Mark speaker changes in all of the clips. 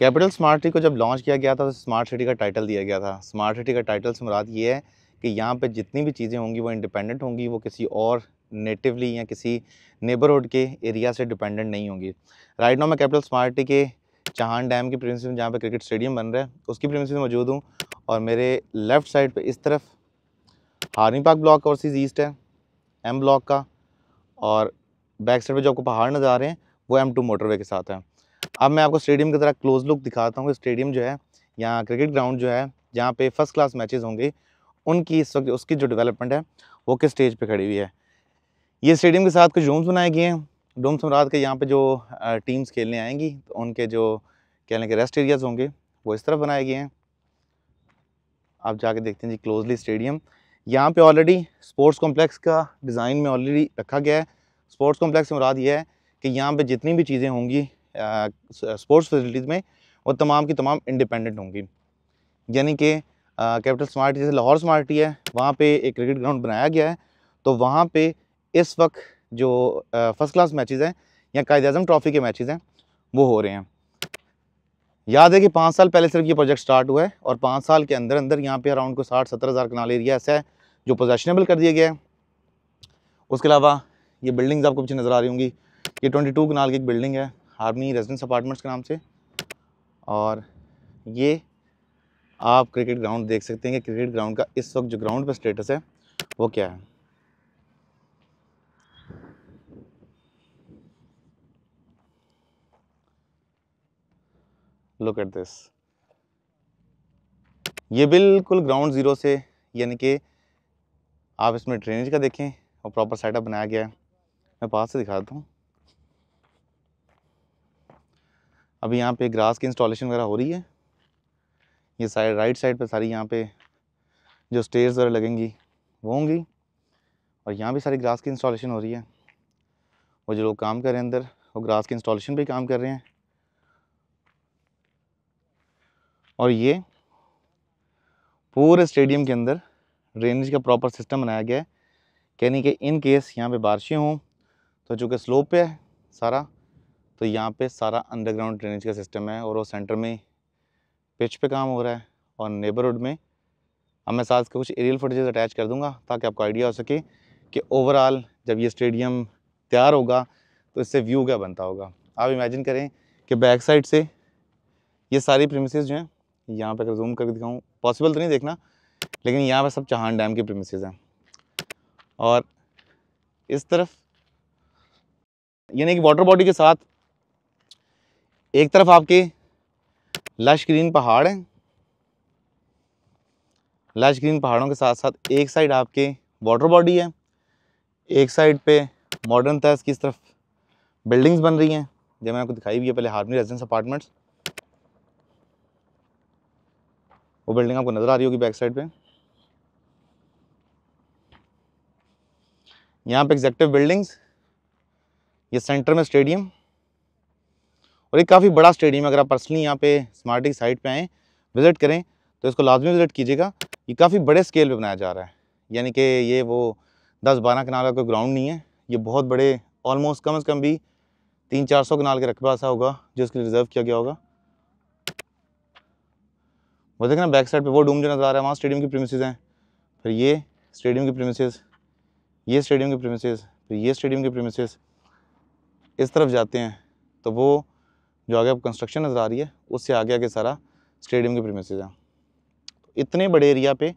Speaker 1: capital smart city को जब launch किया गया था तो स्मार्ट सिटी का टाइटल दिया गया था स्मार्ट सिटी का टाइटल से मुराद ये है कि यहाँ पे जितनी भी चीज़ें होंगी वो इंडिपेंडेंट होंगी वो किसी और नेटिवली या किसी नेबरहुड के एरिया से डिपेंडेंट नहीं होंगी राइट नाउ मैं कैपिटल स्मार्ट सिटी के चहान डैम की प्रिंस में जहाँ पर क्रिकेट स्टेडियम बन रहा है उसकी प्रिंस में मौजूद हूँ और मेरे लेफ़्ट साइड पर इस तरफ हार्मी पार्क ब्लॉक और सीज ईस्ट है एम ब्लॉक का और बैक साइड पर जो आपको पहाड़ नज़र आ रहे हैं वो एम टू मोटरवे के साथ हैं अब मैं आपको स्टेडियम की तरह क्लोज लुक दिखाता हूँ कि स्टेडियम जो है यहाँ क्रिकेट ग्राउंड जो है जहाँ पे फर्स्ट क्लास मैचेस होंगे उनकी इस वक्त उसकी जो डेवलपमेंट है वो किस स्टेज पे खड़ी हुई है ये स्टेडियम के साथ कुछ डोम्स बनाए गए हैं डोम्स मुराद के यहाँ पे जो टीम्स खेलने आएंगी तो उनके जो कह लें कि रेस्ट एरियाज़ होंगे वो इस तरफ बनाए गए हैं आप जाके देखते हैं जी क्लोजली स्टेडियम यहाँ पर ऑलरेडी स्पोर्ट्स कॉम्प्लेक्स का डिज़ाइन में ऑलरेडी रखा गया है स्पोर्ट्स कॉम्प्लेक्स से मुराद ये है कि यहाँ पे जितनी भी चीज़ें होंगी स्पोर्ट्स फैसिलिटीज़ में वो तमाम की तमाम इंडिपेंडेंट होंगी यानी कि कैपिटल स्मार्ट जैसे लाहौर स्मार्ट है वहाँ पे एक क्रिकेट ग्राउंड बनाया गया है तो वहाँ पे इस वक्त जो फर्स्ट क्लास मैचेस हैं या कायद अजम ट्रॉफ़ी के मैचेस हैं वो हो रहे हैं याद है कि पाँच साल पहले सिर्फ ये प्रोजेक्ट स्टार्ट हुआ है और पाँच साल के अंदर अंदर यहाँ पे अराउंड को साठ सत्तर हज़ार कनाल एरिया ऐसा है जो पोजेशनेबल कर दिया गया है उसके अलावा ये बिल्डिंग्स आपको पीछे नज़र आ रही होंगी ये ट्वेंटी टू कनाल की एक बिल्डिंग है आर्मी रेजिडेंस अपार्टमेंट्स के नाम से और ये आप क्रिकेट ग्राउंड देख सकते हैं कि क्रिकेट ग्राउंड का इस वक्त जो ग्राउंड पर स्टेटस है वो क्या है लुक एट दिस ये बिल्कुल ग्राउंड ज़ीरो से यानी कि आप इसमें ड्रेनेज का देखें और प्रॉपर सेटअप बनाया गया है मैं पास से दिखा देता हूँ अभी यहाँ पे ग्रास की इंस्टॉलेशन वगैरह हो रही है ये साइड राइट साइड पे सारी यहाँ पे जो स्टेयर्स वगैरह लगेंगी वो होंगी और यहाँ भी सारी ग्रास की इंस्टॉलेशन हो रही है वो जो लोग काम कर रहे हैं अंदर वो ग्रास की इंस्टॉलेशन पे काम कर रहे हैं और ये पूरे स्टेडियम के अंदर ड्रेनेज का प्रॉपर सिस्टम बनाया गया है कहने कि इन केस यहाँ पे बारिशें हों तो चूँकि स्लोप पे है सारा तो यहाँ पे सारा अंडरग्राउंड ड्रेनेज का सिस्टम है और वो सेंटर में पिच पे काम हो रहा है और नेबरहुड में अब मैं साथ के कुछ एरियल फुटेज अटैच कर दूँगा ताकि आपको आइडिया हो सके कि ओवरऑल जब ये स्टेडियम तैयार होगा तो इससे व्यू क्या बनता होगा आप इमेजिन करें कि बैक साइड से ये सारी प्रेमिस जो हैं यहाँ पर अगर जूम करके दिखाऊँ पॉसिबल तो नहीं देखना लेकिन यहाँ पर सब चहान डैम की प्रेमिसेस हैं और इस तरफ यानी कि वाटर बॉडी के साथ एक तरफ आपके लश ग्रीन पहाड़ हैं लश ग्रीन पहाड़ों के साथ साथ एक साइड आपके वाटर बॉडी है एक साइड पे मॉडर्न तर्ज की तरफ बिल्डिंग्स बन रही हैं जब मैंने आपको दिखाई भी है पहले हार्मनी रेजिडेंस अपार्टमेंट्स वो बिल्डिंग आपको नज़र आ रही होगी बैक साइड पे यहाँ पे एग्जेक्टिव बिल्डिंग्स ये सेंटर में स्टेडियम और एक काफ़ी बड़ा स्टेडियम है अगर आप पर्सनली यहाँ पे स्मार्टी साइट पे आएँ विज़िट करें तो इसको लाजमी विज़िट कीजिएगा ये काफ़ी बड़े स्केल पे बनाया जा रहा है यानी कि ये वो दस बारह कनाल का कोई ग्राउंड नहीं है ये बहुत बड़े ऑलमोस्ट कम अज़ कम भी तीन चार सौ कनाल के रकबा सा होगा जो इसके लिए रिज़र्व किया गया होगा वो देखना बैक साइड पर वो डूम जो नज़र आ रहा है वहाँ स्टेडियम की प्रीमिसेज हैं फिर ये स्टेडियम की प्रीमिसेज ये स्टेडियम की प्रीमिसेज फिर ये स्टेडियम की प्रीमिसेज इस तरफ जाते हैं तो वो जो आगे आप कंस्ट्रक्शन नज़र आ रही है उससे आगे आगे सारा स्टेडियम के प्रीमिसेज हैं इतने बड़े एरिया पे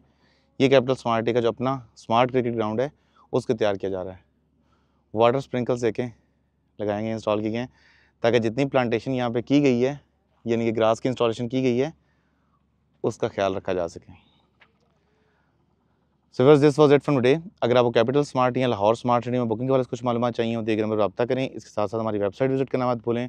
Speaker 1: ये कैपिटल स्मार्ट सिटी का जो अपना स्मार्ट क्रिकेट ग्राउंड है उसके तैयार किया जा रहा है वाटर स्प्रिंकल्स देखें लगाएंगे इंस्टॉल किए गए ताकि जितनी प्लांटेशन यहाँ पे की गई है यानी कि ग्रास की इंस्टॉलेशन की गई है उसका ख्याल रखा जा सके sewers this was at from day अगर आपको कैपिटल स्मार्ट या लाहौर स्मार्ट सिटी में बुकिंग के बारे में कुछ मालूम चाहिए हो तो एक नंबर रब्ता करें इसके साथ साथ हमारी वेबसाइट विजिट करना मत भूलें